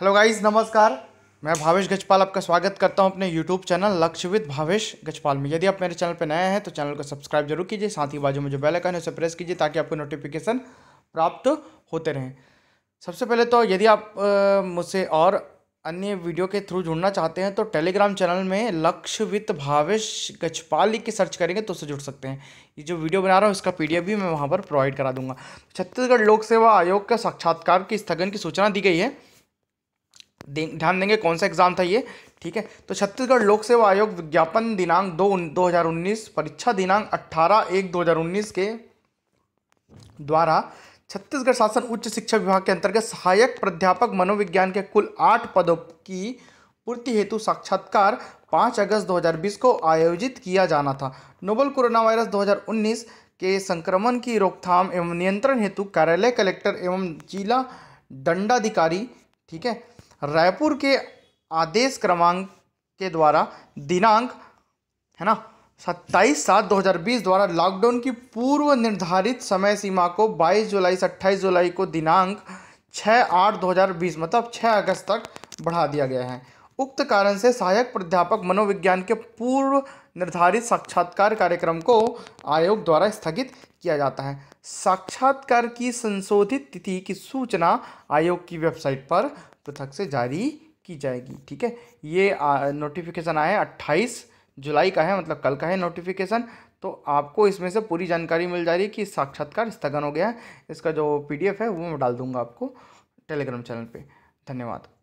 hello guys नमस्कार मैं भावेश गजपाल आपका स्वागत करता हूं अपने YouTube channel with Bhavesh Gajpal में यदि आप मेरे चैनल पर नए हैं तो चैनल को सब्सक्राइब जरूर कीजिए साथ ही बाजू में जो बेल आइकन है उसे प्रेस कीजिए ताकि आपको नोटिफिकेशन प्राप्त होते रहें सबसे पहले तो यदि आप मुझसे और अन्य वीडियो के थ्रू जुड़ना चाहते हैं तो टेलीग्राम चैनल में लक्ष्यविद भावेश गजपाल लिख के सर्च करेंगे तो उससे जुड़ सकते हैं ये जो वीडियो बना रहा हूँ इसका पीडीएफ भी मैं वहाँ पर प्रोवाइड करा दूंगा छत्तीसगढ़ लोक सेवा आयोग का साक्षात्कार की स्थगन की सूचना दी गई है ध्यान देंगे कौन सा एग्जाम था ये ठीक है तो छत्तीसगढ़ लोक सेवा आयोग विज्ञापन दिनांक दो दो हज़ार उन्नीस परीक्षा दिनांक अट्ठारह एक दो हज़ार उन्नीस के द्वारा छत्तीसगढ़ शासन उच्च शिक्षा विभाग के अंतर्गत सहायक प्राध्यापक मनोविज्ञान के कुल आठ पदों की पूर्ति हेतु साक्षात्कार 5 अगस्त 2020 को आयोजित किया जाना था नोबल कोरोना वायरस 2019 के संक्रमण की रोकथाम एवं नियंत्रण हेतु कार्यालय कलेक्टर एवं जिला दंडाधिकारी ठीक है रायपुर के आदेश क्रमांक के द्वारा दिनांक है ना सत्ताईस सात 2020 द्वारा लॉकडाउन की पूर्व निर्धारित समय सीमा को 22 जुलाई से अट्ठाईस जुलाई को दिनांक छः आठ 2020 मतलब 6 अगस्त तक बढ़ा दिया गया है उक्त कारण से सहायक प्राध्यापक मनोविज्ञान के पूर्व निर्धारित साक्षात्कार कार्यक्रम को आयोग द्वारा स्थगित किया जाता है साक्षात्कार की संशोधित तिथि की सूचना आयोग की वेबसाइट पर पृथक से जारी की जाएगी ठीक है ये नोटिफिकेशन आया है अट्ठाईस जुलाई का है मतलब कल का है नोटिफिकेशन तो आपको इसमें से पूरी जानकारी मिल जा रही है कि साक्षात्कार स्थगन हो गया है इसका जो पीडीएफ है वो मैं डाल दूंगा आपको टेलीग्राम चैनल पे धन्यवाद